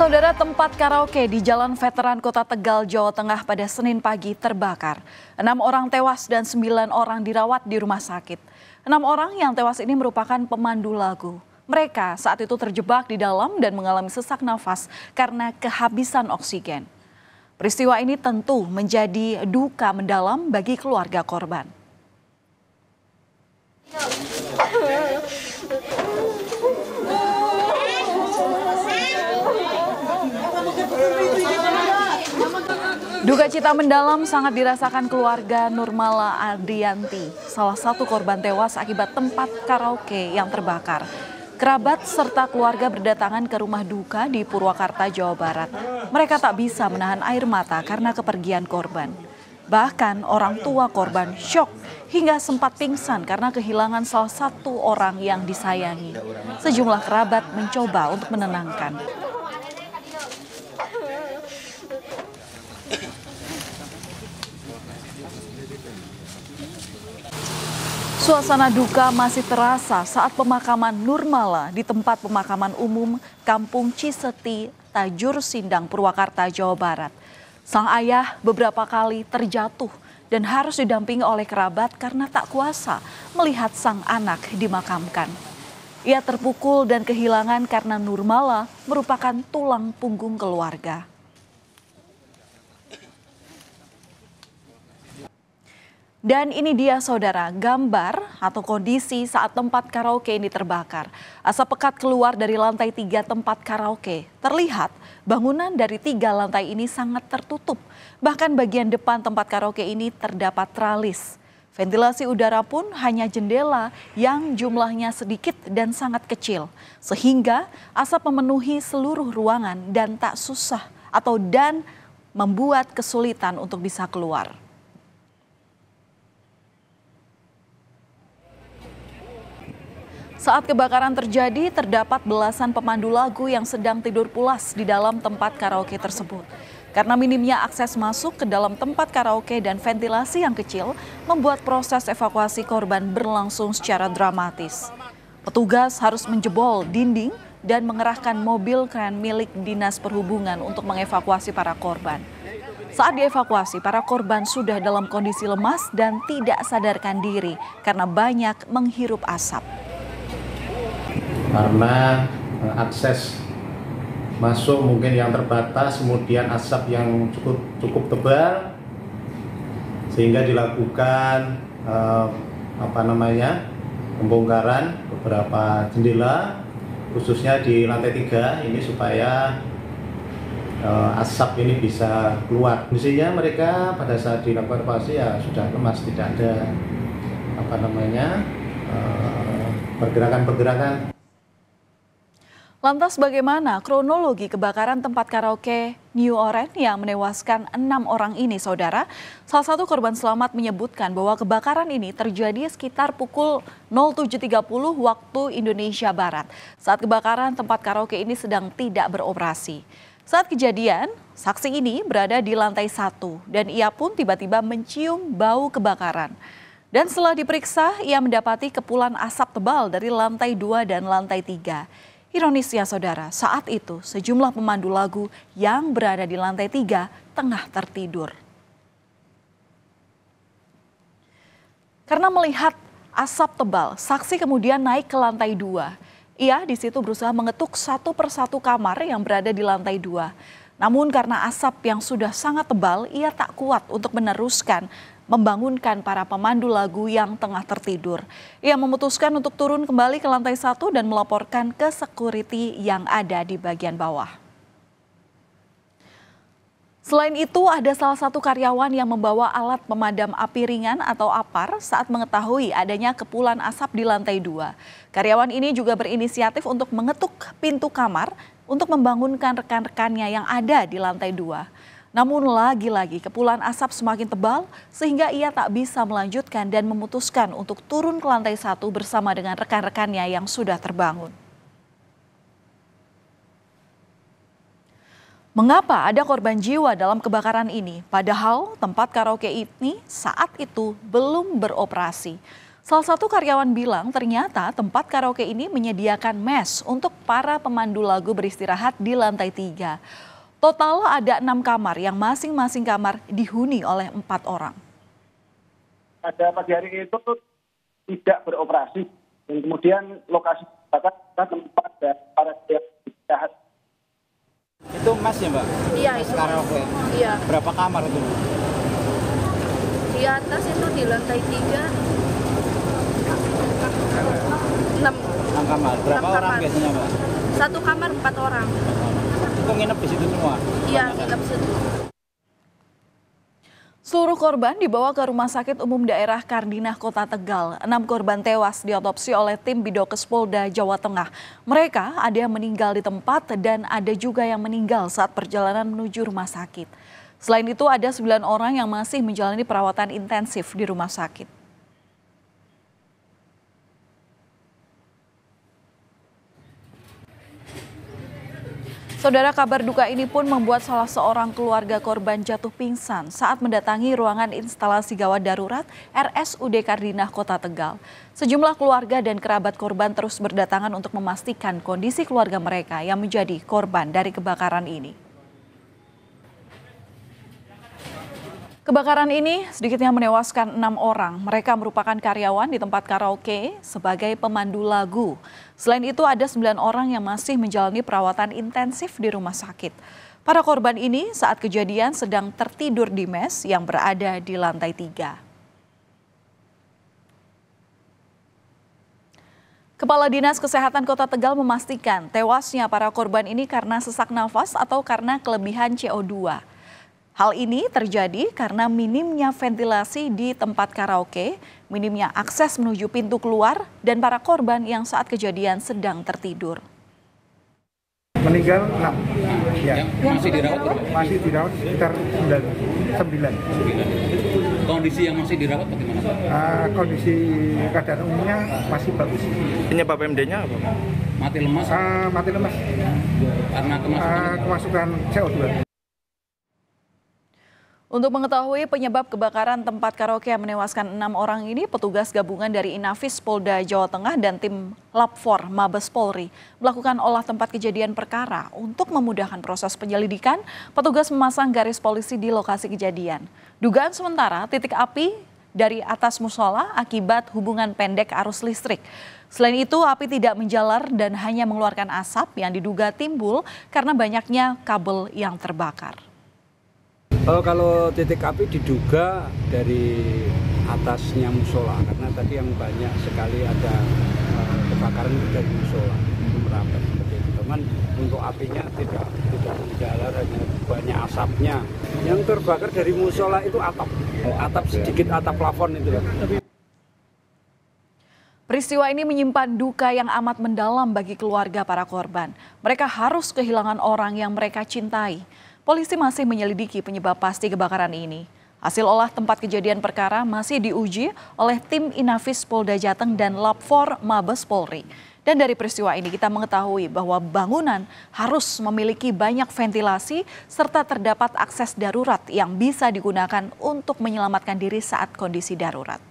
Saudara tempat karaoke di Jalan Veteran Kota Tegal, Jawa Tengah pada Senin pagi terbakar. Enam orang tewas dan sembilan orang dirawat di rumah sakit. Enam orang yang tewas ini merupakan pemandu lagu. Mereka saat itu terjebak di dalam dan mengalami sesak nafas karena kehabisan oksigen. Peristiwa ini tentu menjadi duka mendalam bagi keluarga korban. Duka cita mendalam sangat dirasakan keluarga Nurmala Adrianti, salah satu korban tewas akibat tempat karaoke yang terbakar. Kerabat serta keluarga berdatangan ke rumah duka di Purwakarta, Jawa Barat. Mereka tak bisa menahan air mata karena kepergian korban. Bahkan orang tua korban shock hingga sempat pingsan karena kehilangan salah satu orang yang disayangi. Sejumlah kerabat mencoba untuk menenangkan. Suasana duka masih terasa saat pemakaman Nurmala di tempat pemakaman umum Kampung Ciseti, Tajur Sindang, Purwakarta, Jawa Barat. Sang ayah beberapa kali terjatuh dan harus didampingi oleh kerabat karena tak kuasa melihat sang anak dimakamkan. Ia terpukul dan kehilangan karena Nurmala merupakan tulang punggung keluarga. Dan ini dia saudara, gambar atau kondisi saat tempat karaoke ini terbakar. Asap pekat keluar dari lantai tiga tempat karaoke. Terlihat bangunan dari tiga lantai ini sangat tertutup. Bahkan bagian depan tempat karaoke ini terdapat tralis. Ventilasi udara pun hanya jendela yang jumlahnya sedikit dan sangat kecil. Sehingga asap memenuhi seluruh ruangan dan tak susah atau dan membuat kesulitan untuk bisa keluar. Saat kebakaran terjadi, terdapat belasan pemandu lagu yang sedang tidur pulas di dalam tempat karaoke tersebut. Karena minimnya akses masuk ke dalam tempat karaoke dan ventilasi yang kecil, membuat proses evakuasi korban berlangsung secara dramatis. Petugas harus menjebol dinding dan mengerahkan mobil kran milik Dinas Perhubungan untuk mengevakuasi para korban. Saat dievakuasi, para korban sudah dalam kondisi lemas dan tidak sadarkan diri karena banyak menghirup asap karena eh, akses masuk mungkin yang terbatas kemudian asap yang cukup cukup tebal sehingga dilakukan eh, apa namanya pembongkaran beberapa jendela khususnya di lantai tiga ini supaya eh, asap ini bisa keluar misalnya mereka pada saat dilakukan pasti ya sudah lemas tidak ada apa namanya eh, pergerakan-pergerakan eh, Lantas bagaimana kronologi kebakaran tempat karaoke New Orange yang menewaskan enam orang ini, saudara? Salah satu korban selamat menyebutkan bahwa kebakaran ini terjadi sekitar pukul 07.30 waktu Indonesia Barat. Saat kebakaran tempat karaoke ini sedang tidak beroperasi. Saat kejadian, saksi ini berada di lantai satu dan ia pun tiba-tiba mencium bau kebakaran. Dan setelah diperiksa, ia mendapati kepulan asap tebal dari lantai dua dan lantai tiga. Ironisnya saudara, saat itu sejumlah pemandu lagu yang berada di lantai tiga tengah tertidur. Karena melihat asap tebal, saksi kemudian naik ke lantai dua. Ia di situ berusaha mengetuk satu persatu kamar yang berada di lantai dua. Namun karena asap yang sudah sangat tebal, ia tak kuat untuk meneruskan membangunkan para pemandu lagu yang tengah tertidur. Ia memutuskan untuk turun kembali ke lantai satu dan melaporkan ke security yang ada di bagian bawah. Selain itu, ada salah satu karyawan yang membawa alat pemadam api ringan atau APAR saat mengetahui adanya kepulan asap di lantai dua. Karyawan ini juga berinisiatif untuk mengetuk pintu kamar untuk membangunkan rekan-rekannya yang ada di lantai dua. Namun lagi-lagi kepulan asap semakin tebal sehingga ia tak bisa melanjutkan dan memutuskan untuk turun ke lantai satu bersama dengan rekan-rekannya yang sudah terbangun. Mengapa ada korban jiwa dalam kebakaran ini? Padahal tempat karaoke ini saat itu belum beroperasi. Salah satu karyawan bilang ternyata tempat karaoke ini menyediakan mes untuk para pemandu lagu beristirahat di lantai tiga. Total ada enam kamar yang masing-masing kamar dihuni oleh empat orang. Pada pagi hari itu tidak beroperasi dan kemudian lokasi bahkan tempat dan para jahat itu emas ya mbak? Iya itu. Karaoke. Iya. Berapa kamar itu? Di atas itu di lantai tiga. Enam. Enam kamar. Berapa 6 orang kamar. biasanya mbak? Satu kamar empat orang aku nginep di situ semua. Iya, nginep situ. Seluruh korban dibawa ke Rumah Sakit Umum Daerah Kardinah Kota Tegal. Enam korban tewas diotopsi oleh tim Bidokes Polda Jawa Tengah. Mereka ada yang meninggal di tempat dan ada juga yang meninggal saat perjalanan menuju rumah sakit. Selain itu ada sembilan orang yang masih menjalani perawatan intensif di rumah sakit. Saudara kabar duka ini pun membuat salah seorang keluarga korban jatuh pingsan saat mendatangi ruangan instalasi gawat darurat RSUD Kardinah Kota Tegal. Sejumlah keluarga dan kerabat korban terus berdatangan untuk memastikan kondisi keluarga mereka yang menjadi korban dari kebakaran ini. Kebakaran ini sedikitnya menewaskan enam orang. Mereka merupakan karyawan di tempat karaoke sebagai pemandu lagu. Selain itu ada sembilan orang yang masih menjalani perawatan intensif di rumah sakit. Para korban ini saat kejadian sedang tertidur di mes yang berada di lantai tiga. Kepala Dinas Kesehatan Kota Tegal memastikan tewasnya para korban ini karena sesak nafas atau karena kelebihan CO2. Hal ini terjadi karena minimnya ventilasi di tempat karaoke, minimnya akses menuju pintu keluar, dan para korban yang saat kejadian sedang tertidur. Meninggal 6. Ya. Yang masih dirawat? Masih dirawat sekitar 9. 9. Kondisi yang masih dirawat bagaimana? Uh, kondisi keadaan umumnya masih bagus. Penyebab MD-nya apa? Mati lemas? Uh, mati lemas. Karena kemasukan? Uh, kemasukan CO2. Untuk mengetahui penyebab kebakaran tempat karaoke yang menewaskan enam orang ini, petugas gabungan dari Inafis Polda Jawa Tengah dan tim Lapfor Mabes Polri melakukan olah tempat kejadian perkara. Untuk memudahkan proses penyelidikan, petugas memasang garis polisi di lokasi kejadian. Dugaan sementara, titik api dari atas musola akibat hubungan pendek arus listrik. Selain itu, api tidak menjalar dan hanya mengeluarkan asap yang diduga timbul karena banyaknya kabel yang terbakar. Oh, kalau titik api diduga dari atasnya musola karena tadi yang banyak sekali ada uh, kebakaran dari musola merapat seperti itu. Cuman untuk apinya tidak tidak menjalar hanya banyak asapnya. Yang terbakar dari musola itu atap, oh, atap sedikit atap plafon itu. Peristiwa ini menyimpan duka yang amat mendalam bagi keluarga para korban. Mereka harus kehilangan orang yang mereka cintai. Polisi masih menyelidiki penyebab pasti kebakaran ini. Hasil olah tempat kejadian perkara masih diuji oleh tim Inafis Polda Jateng dan Labfor Mabes Polri. Dan dari peristiwa ini kita mengetahui bahwa bangunan harus memiliki banyak ventilasi serta terdapat akses darurat yang bisa digunakan untuk menyelamatkan diri saat kondisi darurat.